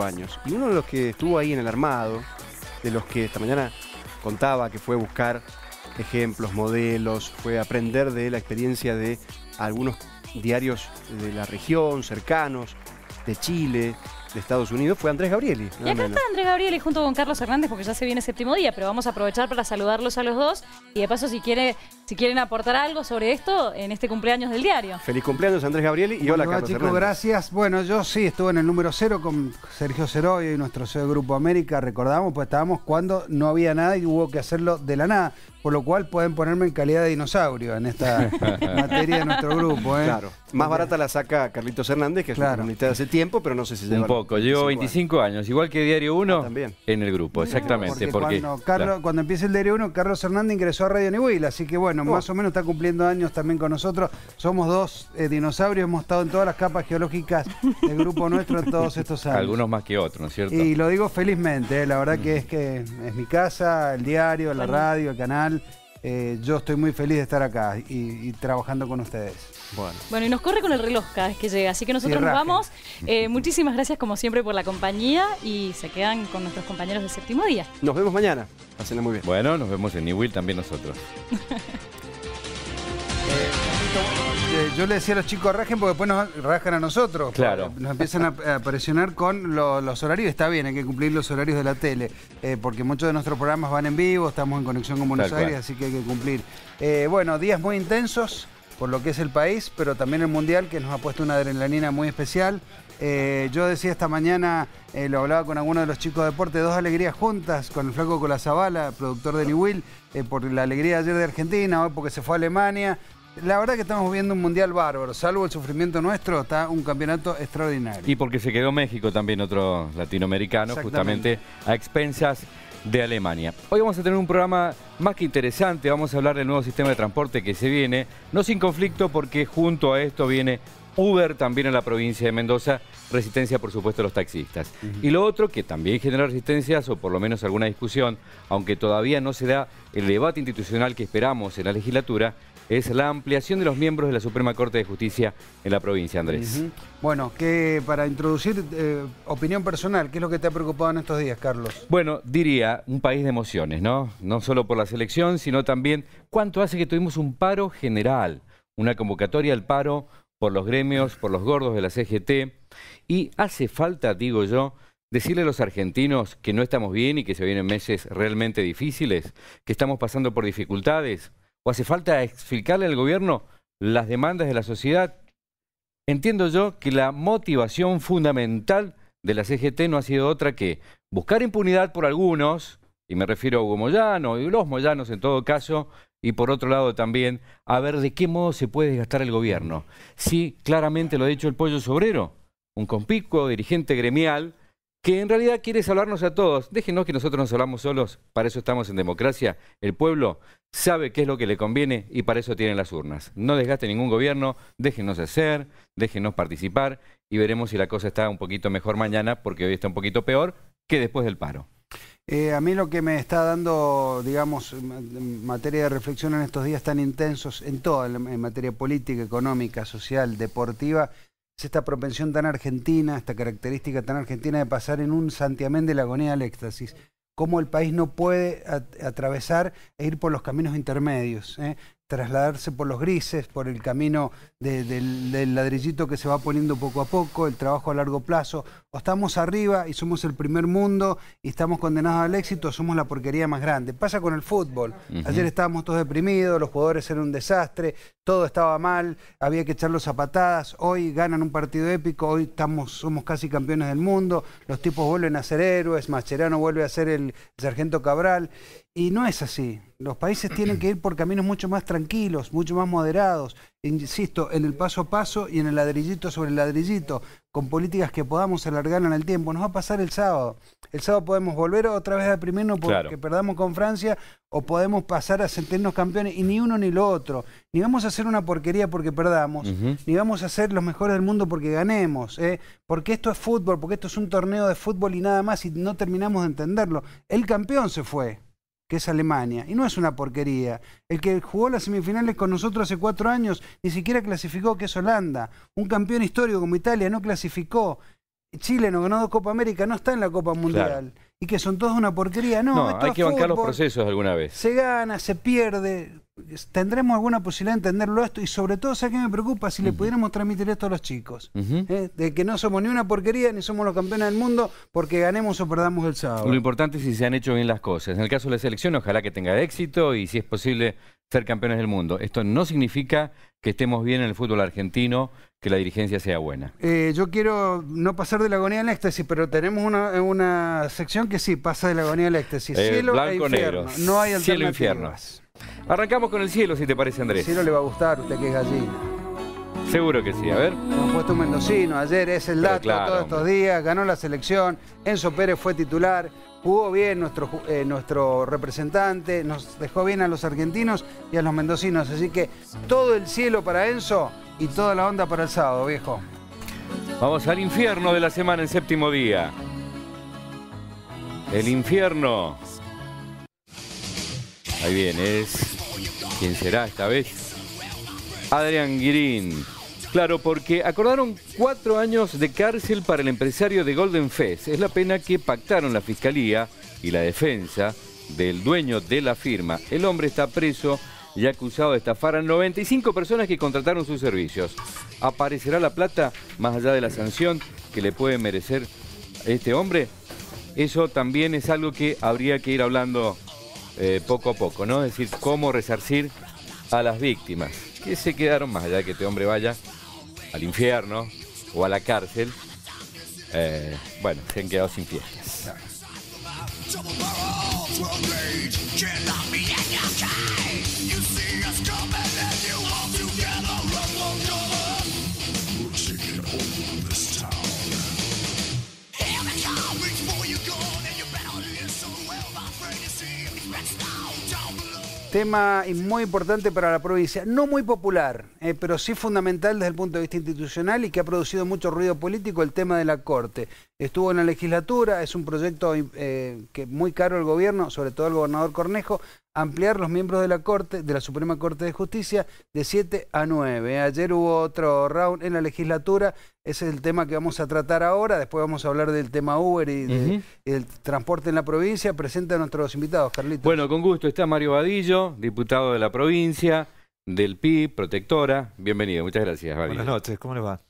años. Y uno de los que estuvo ahí en el armado, de los que esta mañana contaba que fue buscar ejemplos, modelos, fue aprender de la experiencia de algunos diarios de la región, cercanos, de Chile, de Estados Unidos fue Andrés Gabrieli. Y acá está Andrés Gabrieli junto con Carlos Hernández porque ya se viene séptimo día, pero vamos a aprovechar para saludarlos a los dos y de paso si, quiere, si quieren aportar algo sobre esto en este cumpleaños del diario. Feliz cumpleaños Andrés Gabrieli y hola Carlos chicos, gracias. Bueno, yo sí estuve en el número cero con Sergio Ceroy y nuestro CEO Grupo América, recordamos, pues estábamos cuando no había nada y hubo que hacerlo de la nada por lo cual pueden ponerme en calidad de dinosaurio en esta materia de nuestro grupo. ¿eh? Claro. Más barata la saca Carlitos Hernández, que es un una hace tiempo, pero no sé si se Un poco, llevo 25 años. igual que Diario 1 ah, en el grupo, exactamente. Porque, cuando, empieza el Diario 1, Carlos Hernández ingresó a Radio Newell, así que bueno, oh. más o menos está cumpliendo años también con nosotros. Somos dos eh, dinosaurios, hemos estado en todas las capas geológicas del grupo nuestro en todos estos años. Algunos más que otros, ¿no es cierto? Y lo digo felizmente, eh, la verdad que es que es mi casa, el diario, la radio, el canal. Eh, yo estoy muy feliz de estar acá y, trabajando con ustedes. Bueno. bueno, y nos corre con el reloj cada vez que llega, así que nosotros nos vamos. Eh, muchísimas gracias como siempre por la compañía y se quedan con nuestros compañeros del séptimo día. Nos vemos mañana. Pásenla muy bien. Bueno, nos vemos en Will también nosotros. yo le decía a los chicos rajen porque después nos rajan a nosotros. Claro. Nos empiezan a, presionar con los horarios. Está bien, hay que cumplir los horarios de la tele. Eh, porque muchos de nuestros programas van en vivo, estamos en conexión con Buenos Aires, así que hay que cumplir. Eh, bueno, días muy intensos por lo que es el país, pero también el Mundial, que nos ha puesto una adrenalina muy especial. Eh, yo decía esta mañana, lo hablaba con alguno de los chicos de deporte, dos alegrías juntas, con el flaco Colazabala, productor de New Will, por la alegría ayer de Argentina, hoy porque se fue a Alemania, la verdad que estamos viendo un mundial bárbaro, salvo el sufrimiento nuestro, está un campeonato extraordinario. Y porque se quedó México también, otro latinoamericano, justamente a expensas de Alemania. Hoy vamos a tener un programa más que interesante, vamos a hablar del nuevo sistema de transporte que se viene, no sin conflicto porque junto a esto viene Uber también en la provincia de Mendoza, resistencia por supuesto de los taxistas. Y lo otro que también genera resistencias o por lo menos alguna discusión, aunque todavía no se da el debate institucional que esperamos en la legislatura, es la ampliación de los miembros de la Suprema Corte de Justicia en la provincia, Andrés. Bueno, que para introducir eh, opinión personal, ¿qué es lo que te ha preocupado en estos días, Carlos? Bueno, diría, un país de emociones, ¿no? No solo por la selección, sino también cuánto hace que tuvimos un paro general, una convocatoria al paro por los gremios, por los gordos de la CGT. Y hace falta, digo yo, decirle a los argentinos que no estamos bien y que se vienen meses realmente difíciles, que estamos pasando por dificultades o hace falta explicarle al gobierno las demandas de la sociedad. Entiendo yo que la motivación fundamental de la CGT no ha sido otra que buscar impunidad por algunos, y me refiero a Hugo Moyano y los Moyanos en todo caso, y por otro lado también a ver de qué modo se puede desgastar el gobierno. Sí, claramente lo ha dicho el pollo sobrero, un compicuo dirigente gremial que en realidad quiere salvarnos a todos. Déjenos que nosotros nos hablamos solos, para eso estamos en democracia. El pueblo sabe qué es lo que le conviene y para eso tienen las urnas. No desgaste ningún gobierno, déjenos hacer, déjenos participar y veremos si la cosa está un poquito mejor mañana, porque hoy está un poquito peor que después del paro. Eh, a mí lo que me está dando, digamos, materia de reflexión en estos días tan intensos, en toda en materia política, económica, social, deportiva, esta propensión tan argentina, esta característica tan argentina de pasar en un santiamén de la agonía al éxtasis, cómo el país no puede atravesar e ir por los caminos intermedios, eh? trasladarse por los grises, por el camino del ladrillito que se va poniendo poco a poco, el trabajo a largo plazo, o estamos arriba y somos el primer mundo y estamos condenados al éxito, o somos la porquería más grande. Pasa con el fútbol. Ayer estábamos todos deprimidos, los jugadores eran un desastre, todo estaba mal, había que echarlos a patadas. Hoy ganan un partido épico, hoy estamos, somos casi campeones del mundo, los tipos vuelven a ser héroes, Mascherano vuelve a ser el sargento Cabral. Y no es así. Los países tienen que ir por caminos mucho más tranquilos, mucho más moderados. Insisto, en el paso a paso y en el ladrillito sobre el ladrillito con políticas que podamos alargar en el tiempo. Nos va a pasar el sábado. El sábado podemos volver otra vez a primero porque perdamos con Francia o podemos pasar a sentirnos campeones y ni uno ni lo otro. Ni vamos a hacer una porquería porque perdamos, ni vamos a ser los mejores del mundo porque ganemos. ¿eh? Porque esto es fútbol, porque esto es un torneo de fútbol y nada más y no terminamos de entenderlo. El campeón se fue que es Alemania. Y no es una porquería. El que jugó las semifinales con nosotros hace cuatro años ni siquiera clasificó, que es Holanda. Un campeón histórico como Italia no clasificó. Chile no ganó Copa América, no está en la Copa Mundial. Y que son todos una porquería. No, hay que bancar los procesos alguna vez. Se gana, se pierde, tendremos alguna posibilidad de entenderlo esto y sobre todo, ¿sabes qué me preocupa? Si le pudiéramos transmitir esto a los chicos, ¿eh? de que no somos ni una porquería ni somos los campeones del mundo porque ganemos o perdamos el sábado. Lo importante es si se han hecho bien las cosas. En el caso de la selección, ojalá que tenga éxito y si es posible ser campeones del mundo. Esto no significa que estemos bien en el fútbol argentino, que la dirigencia sea buena. Eh, yo quiero no pasar de la agonía al éxtasis, pero tenemos una, una sección que sí pasa de la agonía al éxtasis. Eh, e cielo e infierno. No hay alternativas. Cielo infierno. Arrancamos con el cielo, si te parece, Andrés. El cielo le va a gustar, usted que es gallina. Seguro que sí, a ver. Hemos puesto un mendocino, ayer es el dato claro, todos estos días, ganó la selección, Enzo Pérez fue titular, jugó bien nuestro, eh, nuestro representante, nos dejó bien a los argentinos y a los mendocinos, así que todo el cielo para Enzo y toda la onda para el sábado, viejo. Vamos al infierno de la semana, en séptimo día. El infierno Ahí viene, es. ¿Quién será esta vez? Adrian Green. Claro, porque acordaron cuatro años de cárcel para el empresario de Golden Fest. Es la pena que pactaron la fiscalía y la defensa del dueño de la firma. El hombre está preso y acusado de estafar a 95 personas que contrataron sus servicios. ¿Aparecerá la plata más allá de la sanción que le puede merecer este hombre? Eso también es algo que habría que ir hablando eh, poco a poco, ¿no? Es decir, cómo resarcir a las víctimas que se quedaron más allá de que este hombre vaya al infierno o a la cárcel. Eh, bueno, se han quedado sin fiestas. Tema muy importante para la provincia, no muy popular, eh, pero sí fundamental desde el punto de vista institucional y que ha producido mucho ruido político el tema de la Corte. Estuvo en la legislatura, es un proyecto eh, que muy caro el gobierno, sobre todo el gobernador Cornejo, ampliar los miembros de la Corte, de la Suprema Corte de Justicia, de 7 a 9. Ayer hubo otro round en la legislatura, ese es el tema que vamos a tratar ahora, después vamos a hablar del tema Uber y, del transporte en la provincia. Presenta a nuestros invitados, Carlitos. Bueno, con gusto está Mario Vadillo, diputado de la provincia, del PIB, protectora. Bienvenido, muchas gracias, Vadillo. Buenas noches, ¿cómo le va?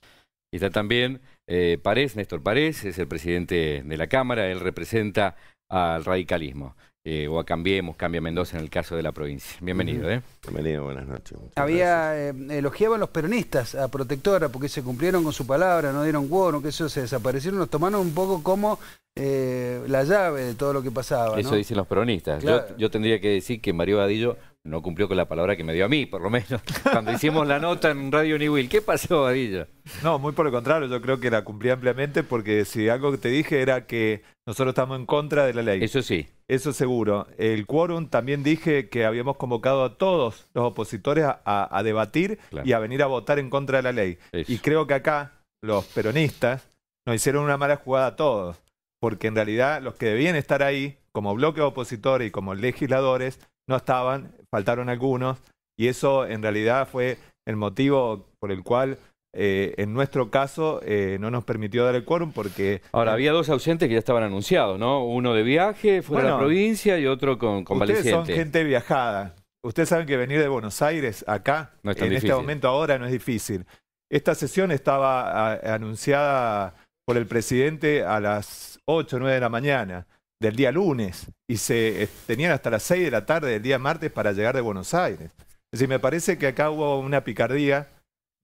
Y está también eh, Néstor Parés, es el presidente de la Cámara, él representa al radicalismo. Eh, o a Cambiemos, Cambia Mendoza en el caso de la provincia. Bienvenido, ¿eh? Bienvenido, buenas noches. Había, eh, elogiaban los peronistas a Protectora porque se cumplieron con su palabra, no dieron quórum, que eso se desaparecieron, nos tomaron un poco como eh, la llave de todo lo que pasaba. Eso dicen los peronistas. Yo, yo, tendría que decir que Mario Vadillo no cumplió con la palabra que me dio a mí, por lo menos, cuando hicimos la nota en Radio New Will, ¿Qué pasó, Adilla? No, muy por el contrario, yo creo que la cumplí ampliamente porque si algo que te dije era que nosotros estamos en contra de la ley. Eso sí. Eso seguro. El quórum también dije que habíamos convocado a todos los opositores a, debatir y a venir a votar en contra de la ley. Y creo que acá los peronistas nos hicieron una mala jugada a todos, porque en realidad los que debían estar ahí como bloque opositor y como legisladores no estaban faltaron algunos, y eso en realidad fue el motivo por el cual eh, en nuestro caso eh, no nos permitió dar el quórum porque... Ahora, había dos ausentes que ya estaban anunciados, ¿no? Uno de viaje fuera de la provincia y otro con valiente. Ustedes son gente viajada. Ustedes saben que venir de Buenos Aires acá, en este momento ahora, no es difícil. Esta sesión estaba ah, anunciada por el presidente a las 8 o 9 de la mañana del día lunes y se eh, tenían hasta las 6 de la tarde del día martes para llegar de Buenos Aires. Es decir, me parece que acá hubo una picardía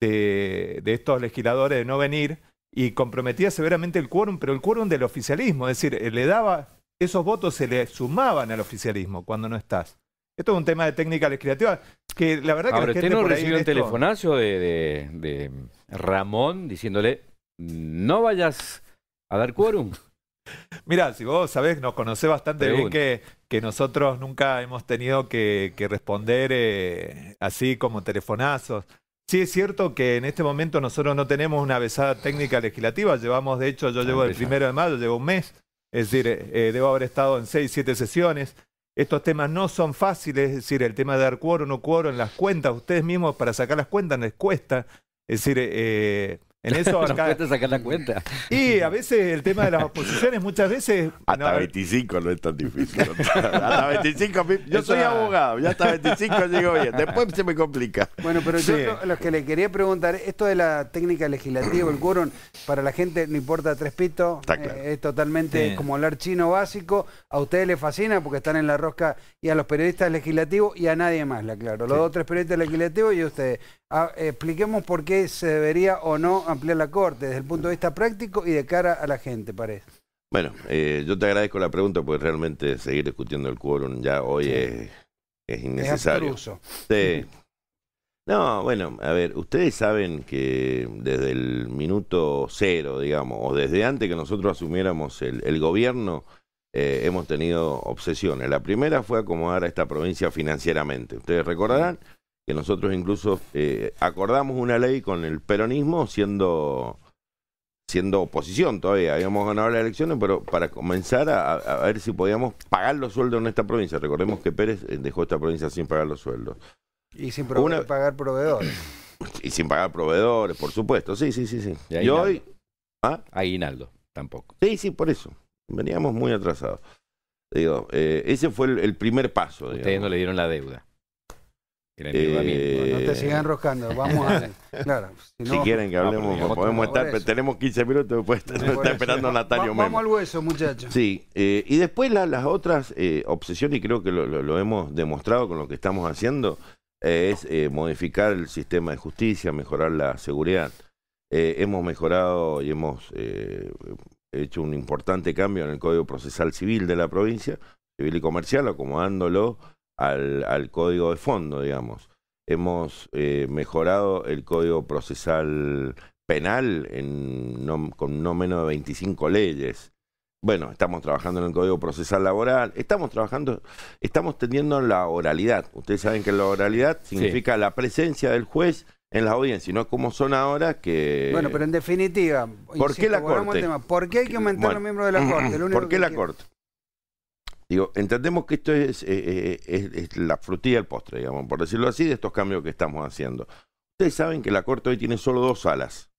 de, estos legisladores de no venir y comprometía severamente el quórum, pero el quórum del oficialismo, es decir, eh, le daba, esos votos se le sumaban al oficialismo cuando no estás. Esto es un tema de técnica legislativa que la verdad que no recibió un telefonazo de Ramón diciéndole no vayas a dar quórum. Mira, si vos sabés, nos conocés bastante bien que, que, nosotros nunca hemos tenido que, responder eh, así como telefonazos. Sí es cierto que en este momento nosotros no tenemos una besada técnica legislativa, llevamos, de hecho, yo llevo el primero de mayo, llevo un mes, es decir, eh, eh, debo haber estado en seis, siete sesiones. Estos temas no son fáciles, es decir, el tema de dar cuoro o no cuoro en las cuentas, ustedes mismos para sacar las cuentas les cuesta, es decir, en eso acá. de sacar la cuenta. Y a veces el tema de las oposiciones, muchas veces. Hasta 25 no es tan difícil. hasta 25. Yo soy abogado, ya hasta 25 llego bien. Después se me complica. Bueno, pero yo yo lo, que le quería preguntar, esto de la técnica legislativa, el quórum, para la gente no importa tres pitos. Eh, es totalmente como hablar chino básico. A ustedes les fascina porque están en la rosca y a los periodistas legislativos y a nadie más, la claro. Los dos, tres periodistas legislativos y a ustedes. Ah, expliquemos por qué se debería o no ampliar la corte desde el punto de vista práctico y de cara a la gente, parece. Bueno, eh, yo te agradezco la pregunta porque realmente seguir discutiendo el quórum ya hoy es, innecesario. Es sí. No, bueno, a ver, ustedes saben que desde el minuto cero, digamos, o desde antes que nosotros asumiéramos el, gobierno, eh, hemos tenido obsesiones. La primera fue acomodar a esta provincia financieramente. Ustedes recordarán, que nosotros incluso eh, acordamos una ley con el peronismo siendo siendo oposición todavía, habíamos ganado las elecciones, pero para comenzar a, ver si podíamos pagar los sueldos en esta provincia. Recordemos que Pérez eh, dejó esta provincia sin pagar los sueldos. Y sin pagar proveedores. Y sin pagar proveedores, por supuesto. Sí, sí, sí, sí. Y, hoy... ¿ah? Aguinaldo, tampoco. Sí, sí, por eso. Veníamos muy atrasados. Digo, eh, ese fue el, primer paso. Ustedes no le dieron la deuda. Eh, no te sigan enroscando, vamos a. si, quieren que hablemos, ah, podemos estar, tenemos 15 minutos después, está esperando Natalio Va, Vamos al hueso, muchachos. Sí, eh, y después las otras eh, obsesiones, y creo que lo, hemos demostrado con lo que estamos haciendo, es modificar el sistema de justicia, mejorar la seguridad. hemos mejorado y hemos hecho un importante cambio en el Código Procesal Civil de la provincia, civil y comercial, acomodándolo al, al código de fondo, digamos. Hemos eh, mejorado el código procesal penal en con no menos de 25 leyes. Bueno, estamos trabajando en el código procesal laboral, estamos trabajando, estamos teniendo la oralidad. Ustedes saben que la oralidad significa la presencia del juez en la audiencia, no como son ahora que... Bueno, pero en definitiva, ¿por qué la Corte? ¿Por qué hay que aumentar los miembros de la Corte? ¿Por qué la Corte? Digo, entendemos que esto eh, eh, es, la frutilla del postre, digamos, por decirlo así, de estos cambios que estamos haciendo. Ustedes saben que la Corte hoy tiene solo dos salas.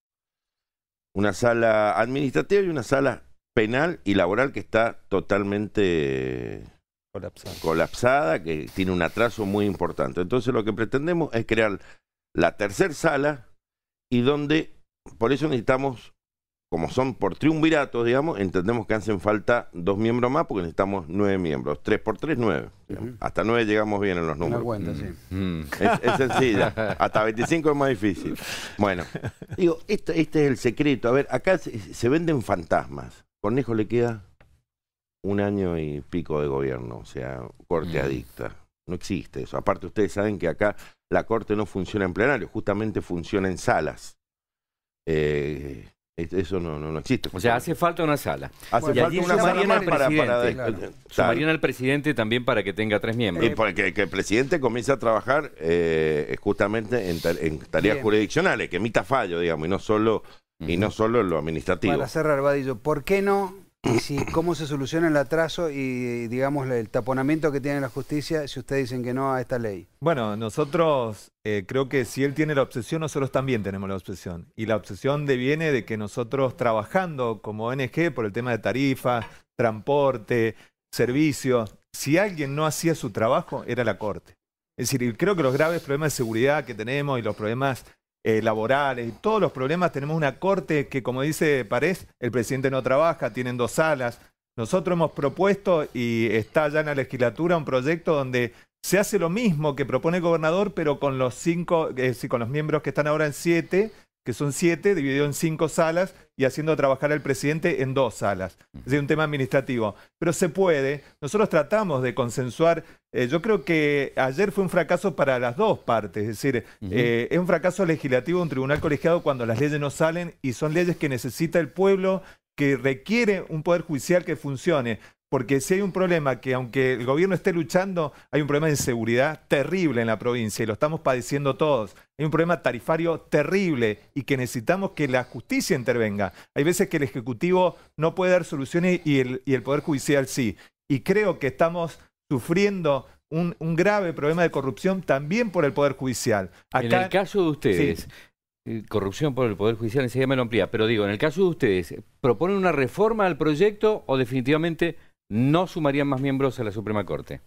Una sala administrativa y una sala penal y laboral que está totalmente colapsada, colapsada que tiene un atraso muy importante. Entonces lo que pretendemos es crear la tercera sala y donde, por eso necesitamos como son por triunviratos, digamos, entendemos que hacen falta dos miembros más porque necesitamos nueve miembros. Tres por tres, nueve. Hasta nueve llegamos bien en los números. cuenta, sí. Mm, mm. Es, sencilla. Hasta 25 es más difícil. Bueno, digo, este es el secreto. A ver, acá se, venden fantasmas. Cornejo le queda un año y pico de gobierno, o sea, corte mm. adicta. No existe eso. Aparte, ustedes saben que acá la corte no funciona en plenario, justamente funciona en salas. Eh, eso no, no, no, existe. O sea, hace falta una sala. Hace falta una sala al para, presidente. Para, al presidente también para que tenga tres miembros. Y eh, para que, el presidente comience a trabajar eh, justamente en, tareas jurisdiccionales, que emita fallo, digamos, y no solo, y no solo en lo administrativo. Para cerrar, Vadillo, ¿por qué no y si cómo se soluciona el atraso y, digamos, el taponamiento que tiene la justicia si ustedes dicen que no a esta ley. Bueno, nosotros eh, creo que si él tiene la obsesión, nosotros también tenemos la obsesión. Y la obsesión deviene de que nosotros trabajando como ONG por el tema de tarifas, transporte, servicios, si alguien no hacía su trabajo, era la Corte. Es decir, creo que los graves problemas de seguridad que tenemos y los problemas eh, laborales, laborales, todos los problemas. Tenemos una corte que, como dice Parés, el presidente no trabaja, tienen dos salas. Nosotros hemos propuesto y está ya en la legislatura un proyecto donde se hace lo mismo que propone el gobernador, pero con los cinco, eh, con los miembros que están ahora en siete, que son siete, dividido en cinco salas y haciendo trabajar al presidente en dos salas. Es decir, un tema administrativo. Pero se puede. Nosotros tratamos de consensuar. Eh, yo creo que ayer fue un fracaso para las dos partes. Es decir, eh, es un fracaso legislativo un tribunal colegiado cuando las leyes no salen y son leyes que necesita el pueblo, que requiere un poder judicial que funcione porque si hay un problema que aunque el gobierno esté luchando, hay un problema de inseguridad terrible en la provincia y lo estamos padeciendo todos. Hay un problema tarifario terrible y que necesitamos que la justicia intervenga. Hay veces que el Ejecutivo no puede dar soluciones y el, Poder Judicial sí. Y creo que estamos sufriendo un, grave problema de corrupción también por el Poder Judicial. en el caso de ustedes, eh, corrupción por el Poder Judicial enseguida me lo amplía, pero digo, en el caso de ustedes, ¿proponen una reforma al proyecto o definitivamente no sumarían más miembros a la Suprema Corte?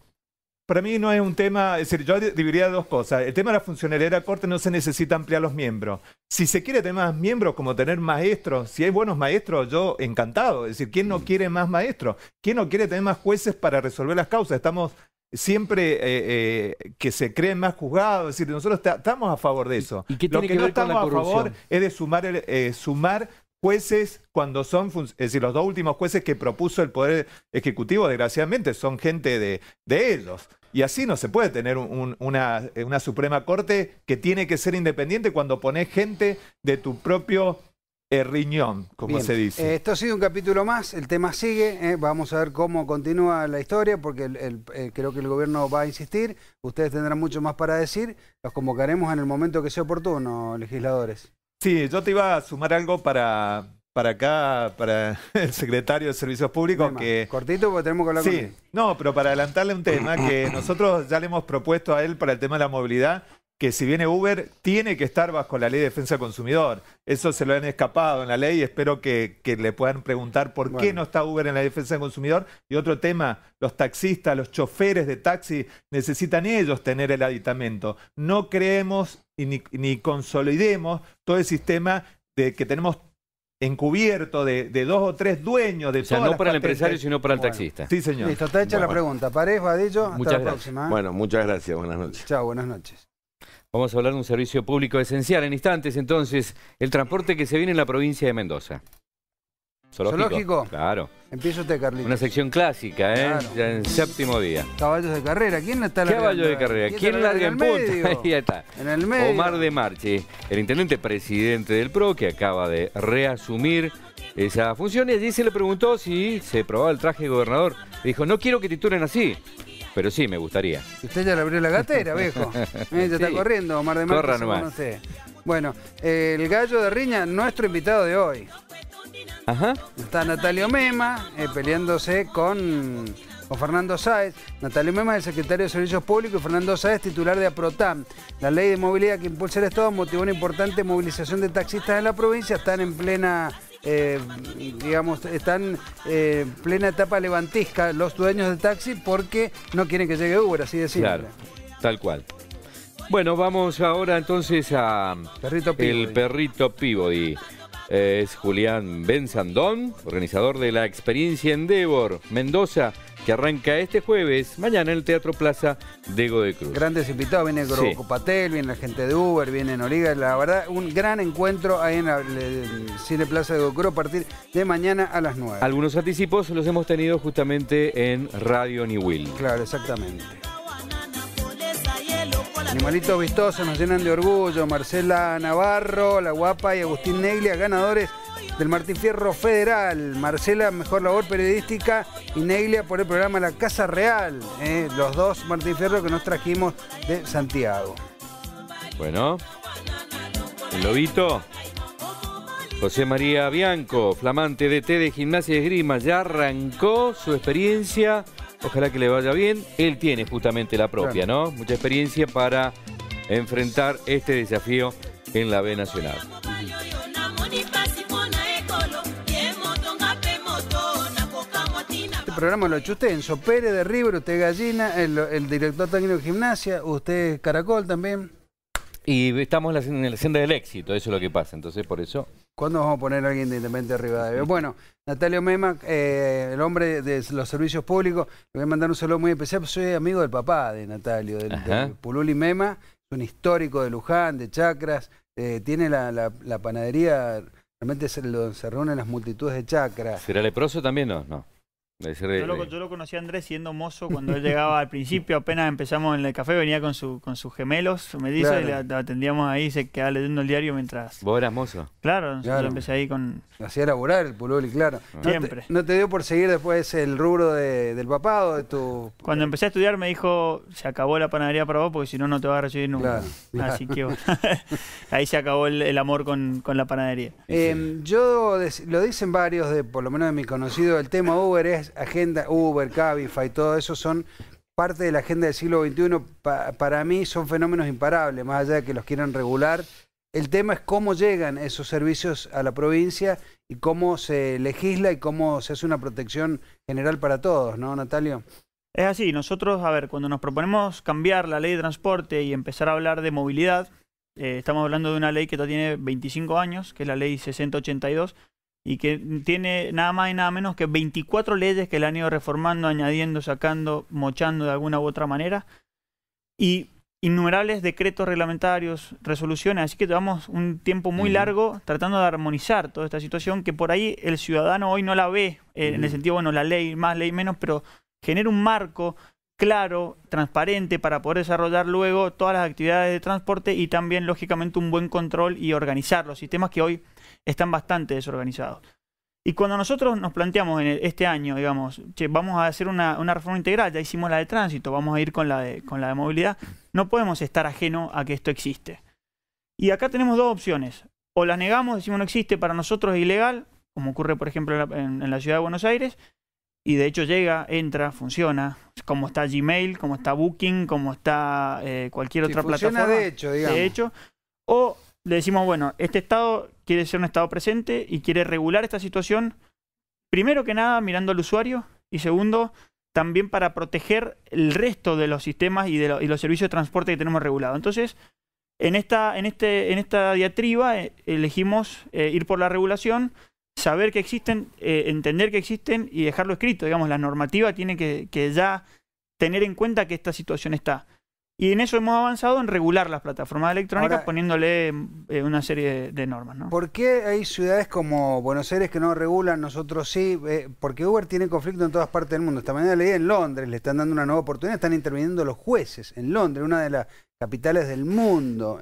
Para mí no es un tema, es decir, yo dividiría dos cosas. El tema de la funcionalidad de la Corte no se necesita ampliar los miembros. Si se quiere tener más miembros, como tener maestros, si hay buenos maestros, yo encantado. Es decir, ¿quién no mm. quiere más maestros? ¿Quién no quiere tener más jueces para resolver las causas? Estamos siempre eh, eh, que se creen más juzgados, es decir, nosotros estamos a favor de eso. Lo que, no estamos a favor es de sumar, eh, sumar jueces cuando son, es decir, los dos últimos jueces que propuso el Poder Ejecutivo, desgraciadamente, son gente de, ellos. Y así no se puede tener una, una, Suprema Corte que tiene que ser independiente cuando pones gente de tu propio eh, riñón, como se dice. Eh, esto ha sido un capítulo más, el tema sigue, eh, vamos a ver cómo continúa la historia, porque creo que el gobierno va a insistir, ustedes tendrán mucho más para decir, los convocaremos en el momento que sea oportuno, legisladores. Sí, yo te iba a sumar algo para, para acá, para el secretario de Servicios Públicos. que Cortito porque tenemos que hablar con él. No, pero para adelantarle un tema que nosotros ya le hemos propuesto a él para el tema de la movilidad que si viene Uber, tiene que estar bajo la ley de defensa del consumidor. Eso se lo han escapado en la ley. Espero que, le puedan preguntar por qué no está Uber en la defensa del consumidor. Y otro tema, los taxistas, los choferes de taxi, necesitan ellos tener el aditamento. No creemos ni, consolidemos todo el sistema de que tenemos encubierto de, dos o tres dueños de O sea, no para el empresario, sino para el taxista. Sí, señor. Listo, está hecha la pregunta. Parejo, Vadillo, hasta muchas la próxima. ¿eh? Bueno, muchas gracias. Buenas noches. Chao, buenas noches. Vamos a hablar de un servicio público esencial en instantes, entonces, el transporte que se viene en la provincia de Mendoza. Zoológico. ¿Zoológico? Claro. Empieza usted, Carlitos. Una sección clásica, ¿eh? Claro. Ya en séptimo día. Caballos de carrera. ¿Quién está la Caballos de carrera. ¿Quién, larga, en, punta? Ahí está. En el medio. Omar de Marche, el intendente presidente del PRO, que acaba de reasumir esa función. Y allí se le preguntó si se probaba el traje de gobernador. dijo, no quiero que titulen así. Pero sí, me gustaría. Usted ya le abrió la gatera, viejo. Eh, ya está corriendo, Omar de Marcos. No sé. Bueno, el gallo de riña, nuestro invitado de hoy. Está Natalio Mema eh, peleándose con, con, Fernando Sáez. Natalio Mema es el secretario de Servicios Públicos y Fernando Sáez titular de APROTAM. La ley de movilidad que impulsa el Estado motivó una importante movilización de taxistas en la provincia. Están en plena eh, digamos, están eh, en plena etapa levantisca los dueños de taxi porque no quieren que llegue Uber, así decirlo. tal cual. Bueno, vamos ahora entonces a perrito el perrito eh, Es Julián Benzandón, organizador de la experiencia Endeavor, Mendoza, que arranca este jueves, mañana en el Teatro Plaza de Godecruz. Grandes invitados, viene Grobo viene la gente de Uber, viene Noriga, la verdad, un gran encuentro ahí en el Cine Plaza de Godecruz a partir de mañana a las 9. Algunos anticipos los hemos tenido justamente en Radio New Will. Claro, exactamente. Animalitos vistosos nos llenan de orgullo, Marcela Navarro, La Guapa y Agustín Neglia, ganadores del Martín Fierro Federal. Marcela, mejor labor periodística, y Neglia por el programa La Casa Real. ¿eh? los dos Martín Fierro que nos trajimos de Santiago. Bueno, el lobito. José María Bianco, flamante DT de Gimnasia y Esgrima, ya arrancó su experiencia. Ojalá que le vaya bien. Él tiene justamente la propia, ¿no? Mucha experiencia para enfrentar este desafío en la B Nacional. Este programa lo Enzo Pérez de River, usted Gallina, eh, el, director técnico de gimnasia, usted Caracol también. Y estamos en la senda del éxito, eso es lo que pasa, entonces por eso... ¿Cuándo vamos a poner a alguien de Independiente arriba de Bueno, Natalio Mema, eh, el hombre de los servicios públicos, le voy a mandar un saludo muy especial, soy amigo del papá de Natalio, de Pululi Mema, es un histórico de Luján, de Chacras, eh, tiene la, panadería, realmente se, reúnen las multitudes de Chacras. ¿Será leproso también? No, no. Yo lo, conocí a Andrés siendo mozo cuando él llegaba al principio, apenas empezamos en el café, venía con, su, con sus gemelos, me dice, y le atendíamos ahí, se quedaba leyendo el diario mientras... ¿Vos eras mozo? Claro, yo empecé ahí con... Hacía laborar el puloli, claro. Ah. Siempre. No te, dio por seguir después el rubro de, del papado, de tu...? Cuando eh? empecé a estudiar me dijo, se acabó la panadería para vos porque si no, no te vas a recibir nunca. Así que ahí se acabó el, amor con, la panadería. Em, yo, lo dicen varios, de por lo menos de mi conocido, el tema Uber es agenda, Uber, Cabify, todo eso son parte de la agenda del siglo XXI. para mí son fenómenos imparables, más allá de que los quieran regular. El tema es cómo llegan esos servicios a la provincia y cómo se legisla y cómo se hace una protección general para todos, ¿no, Natalio? Es así, nosotros, a ver, cuando nos proponemos cambiar la ley de transporte y empezar a hablar de movilidad, eh, estamos hablando de una ley que ya tiene 25 años, que es la ley 6082, y que tiene nada más y nada menos que 24 leyes que le han ido reformando, añadiendo, sacando, mochando de alguna u otra manera, y innumerables decretos reglamentarios, resoluciones, así que llevamos un tiempo muy largo tratando de armonizar toda esta situación que por ahí el ciudadano hoy no la ve, eh, en el sentido, bueno, la ley más, ley menos, pero genera un marco claro, transparente para poder desarrollar luego todas las actividades de transporte y también, lógicamente, un buen control y organizar los sistemas que hoy están bastante desorganizados. Y cuando nosotros nos planteamos en este año, digamos, vamos a hacer una, reforma integral, ya hicimos la de tránsito, vamos a ir con la de, con la de movilidad, no podemos estar ajeno a que esto existe. Y acá tenemos dos opciones. O la negamos, decimos no existe, para nosotros es ilegal, como ocurre por ejemplo en la ciudad de Buenos Aires, y de hecho llega, entra, funciona, como está Gmail, como está Booking, como está eh, cualquier otra plataforma. De hecho, De hecho, o le decimos, bueno, este Estado quiere ser un Estado presente y quiere regular esta situación, primero que nada mirando al usuario y segundo, también para proteger el resto de los sistemas y, de los servicios de transporte que tenemos regulados. Entonces, en esta, en este, en esta diatriba eh, elegimos eh, ir por la regulación saber que existen, eh, entender que existen y dejarlo escrito. Digamos, la normativa tiene que, ya tener en cuenta que esta situación está. Y en eso hemos avanzado en regular las plataformas electrónicas poniéndole eh, una serie de, normas. ¿no? ¿Por qué hay ciudades como Buenos Aires que no regulan, nosotros sí? Eh, porque Uber tiene conflicto en todas partes del mundo. Esta mañana leí en Londres, le están dando una nueva oportunidad, están interviniendo los jueces en Londres, una de las capitales del mundo.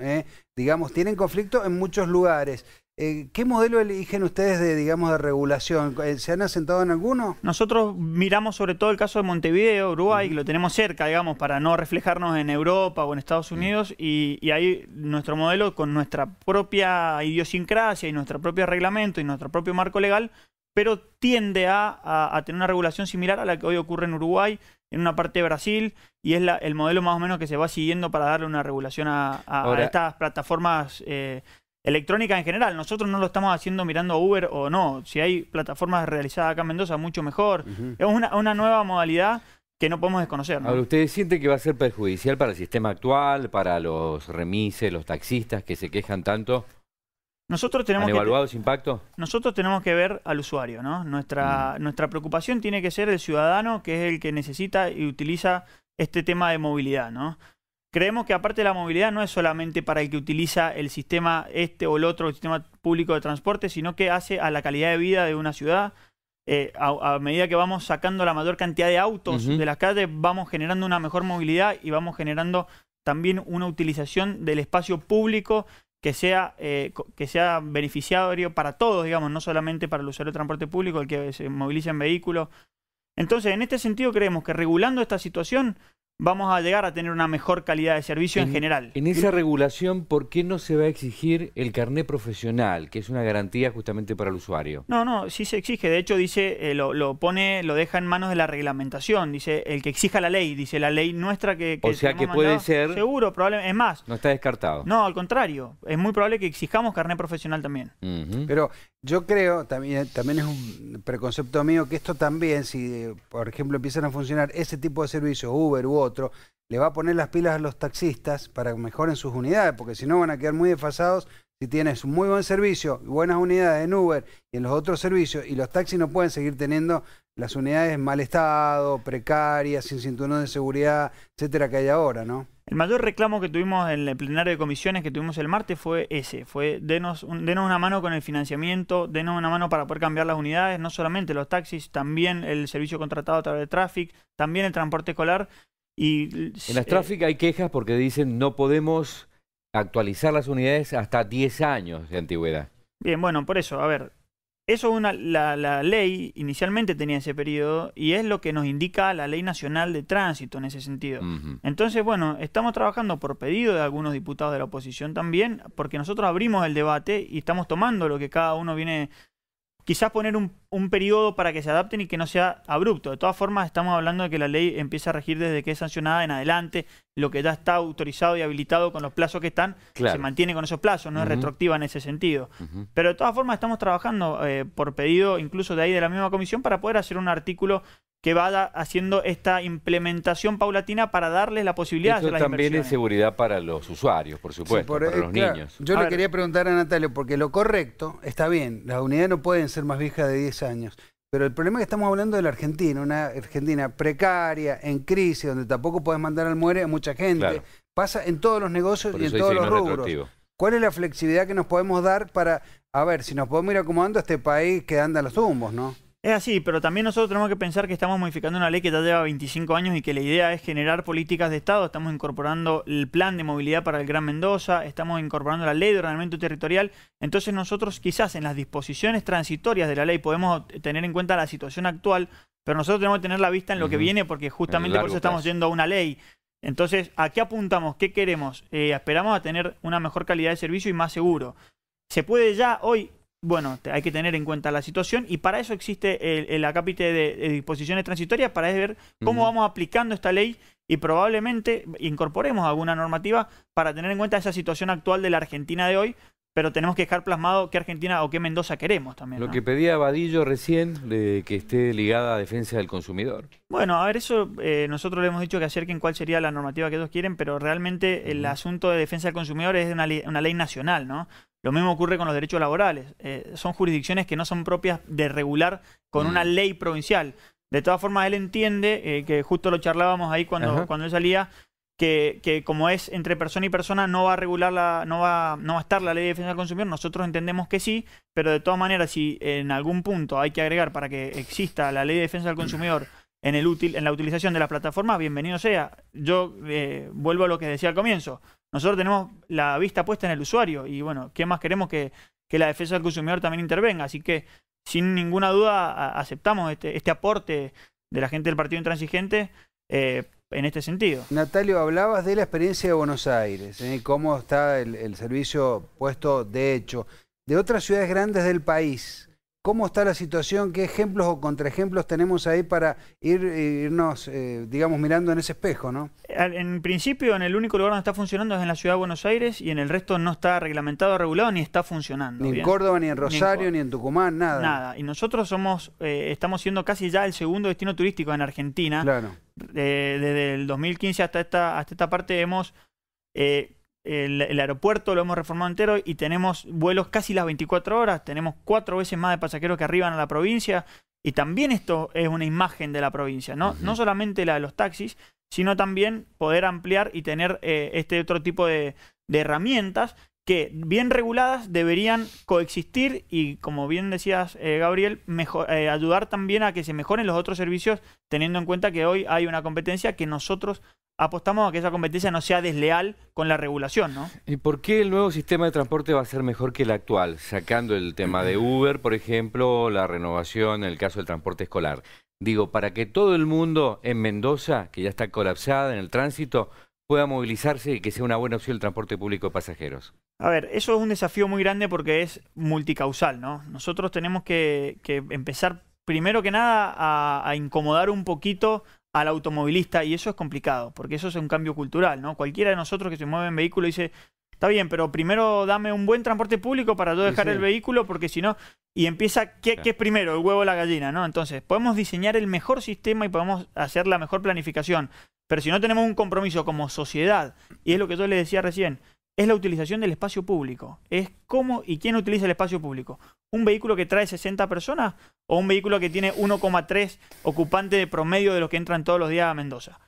Digamos, tienen conflicto en muchos lugares. Eh, ¿Qué modelo eligen ustedes de, digamos, de regulación? Eh, ¿Se han asentado en alguno? Nosotros miramos sobre todo el caso de Montevideo, Uruguay, lo tenemos cerca, digamos, para no reflejarnos en Europa o en Estados Unidos, y, ahí nuestro modelo con nuestra propia idiosincrasia y nuestro propio reglamento y nuestro propio marco legal, pero tiende a, tener una regulación similar a la que hoy ocurre en Uruguay, en una parte de Brasil y es el modelo más o menos que se va siguiendo para darle una regulación a, estas plataformas eh, electrónica en general. Nosotros no lo estamos haciendo mirando a Uber o no. Si hay plataformas realizadas acá en Mendoza, mucho mejor. Es una, nueva modalidad que no podemos desconocer. ¿no? Ahora, siente que va a ser perjudicial para el sistema actual, para los remises, los taxistas que se quejan tanto? Nosotros tenemos ¿Han evaluado que, impacto? Nosotros tenemos que ver al usuario, ¿no? Nuestra, mm. nuestra preocupación tiene que ser el ciudadano, que es el que necesita y utiliza este tema de movilidad, ¿no? Creemos que aparte de la movilidad no es solamente para el que utiliza el sistema este o el otro, el sistema público de transporte, sino que hace a la calidad de vida de una ciudad. Eh, a, medida que vamos sacando la mayor cantidad de autos de las calles, vamos generando una mejor movilidad y vamos generando también una utilización del espacio público que sea, eh, que sea beneficiario para todos, digamos, no solamente para el usuario de transporte público, el que se moviliza en vehículos. Entonces, en este sentido creemos que regulando esta situación vamos a llegar a tener una mejor calidad de servicio en, general. En esa regulación, ¿por qué no se va a exigir el carné profesional, que es una garantía justamente para el usuario? No, no, sí se exige. De hecho, dice, eh, lo, pone, lo deja en manos de la reglamentación. Dice, el que exija la ley, dice la ley nuestra que. o sea que puede ser. Seguro, probablemente. Es más. No está descartado. No, al contrario. Es muy probable que exijamos carné profesional también. Pero yo creo, también, también es un preconcepto mío, que esto también, si por ejemplo empiezan a funcionar ese tipo de servicios, Uber u otro, le va a poner las pilas a los taxistas para que mejoren sus unidades, porque si no van a quedar muy desfasados si tienes un muy buen servicio, buenas unidades en Uber y en los otros servicios, y los taxis no pueden seguir teniendo las unidades en mal estado, precarias, sin cinturón de seguridad, etcétera, que hay ahora, ¿no? El mayor reclamo que tuvimos en el plenario de comisiones que tuvimos el martes fue ese, fue denos, denos una mano con el financiamiento, denos una mano para poder cambiar las unidades, no solamente los taxis, también el servicio contratado a través de Traffic, también el transporte escolar, en las tráficas hay quejas porque dicen no podemos actualizar las unidades hasta 10 años de antigüedad. Bien, bueno, por eso, a ver, eso una, la, ley inicialmente tenía ese periodo y es lo que nos indica la ley nacional de tránsito en ese sentido. Entonces, bueno, estamos trabajando por pedido de algunos diputados de la oposición también, porque nosotros abrimos el debate y estamos tomando lo que cada uno viene quizás poner un, periodo para que se adapten y que no sea abrupto. De todas formas, estamos hablando de que la ley empieza a regir desde que es sancionada en adelante. Lo que ya está autorizado y habilitado con los plazos que están, se mantiene con esos plazos, no es retroactiva en ese sentido. Pero de todas formas, estamos trabajando eh, por pedido incluso de ahí de la misma comisión para poder hacer un artículo que va haciendo esta implementación paulatina para darles la posibilidad de hacer también es seguridad para los usuarios, por supuesto, para los niños. Yo le quería preguntar a Natalia, porque lo correcto, está bien, las unidades no pueden ser más viejas de 10 años, pero el problema es que estamos hablando de la Argentina, una Argentina precaria, en crisis, donde tampoco puedes mandar al muere a mucha gente. Pasa en todos los negocios y en todos los rubros. ¿Cuál es la flexibilidad que nos podemos dar para, a ver, si nos podemos ir acomodando a este país que anda a los tumbos, ¿no? Es así, pero también nosotros tenemos que pensar que estamos modificando una ley que ya lleva 25 años y que la idea es generar políticas de Estado. Estamos incorporando el plan de movilidad para el Gran Mendoza, estamos incorporando la ley de ordenamiento territorial. Entonces nosotros quizás en las disposiciones transitorias de la ley podemos tener en cuenta la situación actual, pero nosotros tenemos que tener la vista en lo que viene porque justamente por eso estamos yendo a una ley. Entonces, ¿a qué apuntamos? ¿Qué queremos? Eh, esperamos a tener una mejor calidad de servicio y más seguro. ¿Se puede ya hoy bueno, hay que tener en cuenta la situación y para eso existe el, el acápite de, disposiciones transitorias para ver cómo vamos aplicando esta ley y probablemente incorporemos alguna normativa para tener en cuenta esa situación actual de la Argentina de hoy, pero tenemos que dejar plasmado qué Argentina o qué Mendoza queremos también. Lo que pedía Vadillo recién, de que esté ligada a defensa del consumidor. Bueno, a ver, eso eh, nosotros le hemos dicho que acerquen cuál sería la normativa que ellos quieren, pero realmente el asunto de defensa del consumidor es una ley nacional, ¿no? Lo mismo ocurre con los derechos laborales. Eh, son jurisdicciones que no son propias de regular con una mm. ley provincial. De todas formas, él entiende, eh, que justo lo charlábamos ahí cuando, cuando él salía, que, como es entre persona y persona no va a regular la, no va, no va a estar la ley de defensa del consumidor. Nosotros entendemos que sí, pero de todas maneras, si en algún punto hay que agregar para que exista la ley de defensa del consumidor en el útil, en la utilización de las plataformas, bienvenido sea. Yo eh, vuelvo a lo que decía al comienzo. Nosotros tenemos la vista puesta en el usuario y bueno, ¿qué más queremos que, la defensa del consumidor también intervenga? Así que sin ninguna duda aceptamos este, este aporte de la gente del Partido Intransigente eh, en este sentido. Natalio, hablabas de la experiencia de Buenos Aires, ¿eh? cómo está el servicio puesto de hecho. De otras ciudades grandes del país, cómo está la situación, qué ejemplos o contraejemplos tenemos ahí para eh, irnos, eh, digamos, mirando en ese espejo, ¿no? En principio, en el único lugar donde está funcionando es en la ciudad de Buenos Aires y en el resto no está reglamentado, regulado ni está funcionando. Ni en Córdoba, ni en Rosario, ni en, Tucumán, nada. Nada. Y nosotros somos, eh, estamos siendo casi ya el segundo destino turístico en Argentina. Claro. desde el 2015 hasta esta, hasta esta parte hemos el, aeropuerto lo hemos reformado entero y tenemos vuelos casi las 24 horas, tenemos cuatro veces más de pasajeros que arriban a la provincia y también esto es una imagen de la provincia, ¿no? No solamente la de los taxis, sino también poder ampliar y tener eh, este otro tipo de herramientas que bien reguladas deberían coexistir y, como bien decías, eh, Gabriel, eh, ayudar también a que se mejoren los otros servicios, teniendo en cuenta que hoy hay una competencia que nosotros apostamos a que esa competencia no sea desleal con la regulación, ¿no? ¿Y por qué el nuevo sistema de transporte va a ser mejor que el actual? Sacando el tema de Uber, por ejemplo, la renovación en el caso del transporte escolar. Digo, para que todo el mundo en Mendoza, que ya está colapsada en el tránsito, pueda movilizarse y que sea una buena opción el transporte público de pasajeros? A ver, eso es un desafío muy grande porque es multicausal, ¿no? Nosotros tenemos que, empezar primero que nada a, incomodar un poquito al automovilista y eso es complicado porque eso es un cambio cultural, ¿no? Cualquiera de nosotros que se mueve en vehículo dice, está bien, pero primero dame un buen transporte público para yo dejar el vehículo porque si no... Y empieza, ¿qué, ¿qué es primero? El huevo o la gallina, ¿no? Entonces, podemos diseñar el mejor sistema y podemos hacer la mejor planificación pero si no tenemos un compromiso como sociedad, y es lo que yo le decía recién, es la utilización del espacio público. Es cómo y quién utiliza el espacio público. ¿Un vehículo que trae 60 personas o un vehículo que tiene 1,3 ocupantes de promedio de los que entran todos los días a Mendoza?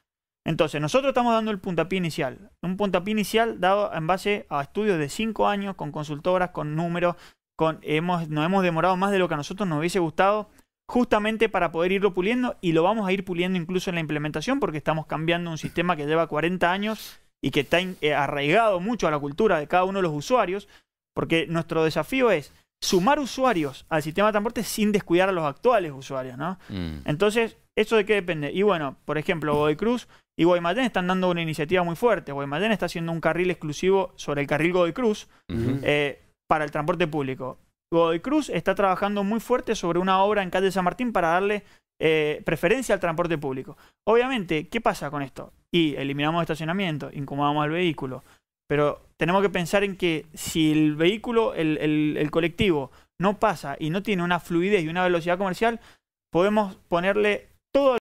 Entonces, nosotros estamos dando el puntapié inicial. Un puntapié inicial dado en base a estudios de 5 años, con consultoras, con números. Con, hemos, nos hemos demorado más de lo que a nosotros nos hubiese gustado justamente para poder irlo puliendo y lo vamos a ir puliendo incluso en la implementación porque estamos cambiando un sistema que lleva 40 años y que está eh, arraigado mucho a la cultura de cada uno de los usuarios, porque nuestro desafío es sumar usuarios al sistema de transporte sin descuidar a los actuales usuarios, ¿no? Mm. Entonces, ¿eso de qué depende? Y bueno, por ejemplo, Godoy Cruz y Guaymallén están dando una iniciativa muy fuerte. Guaymallén está haciendo un carril exclusivo sobre el carril Godoy Cruz eh, para el transporte público. Godoy Cruz está trabajando muy fuerte sobre una obra en Calle San Martín para darle eh, preferencia al transporte público. Obviamente, ¿qué pasa con esto? Y eliminamos estacionamiento, incomodamos al vehículo, pero tenemos que pensar en que si el vehículo, el, el colectivo, no pasa y no tiene una fluidez y una velocidad comercial, podemos ponerle todo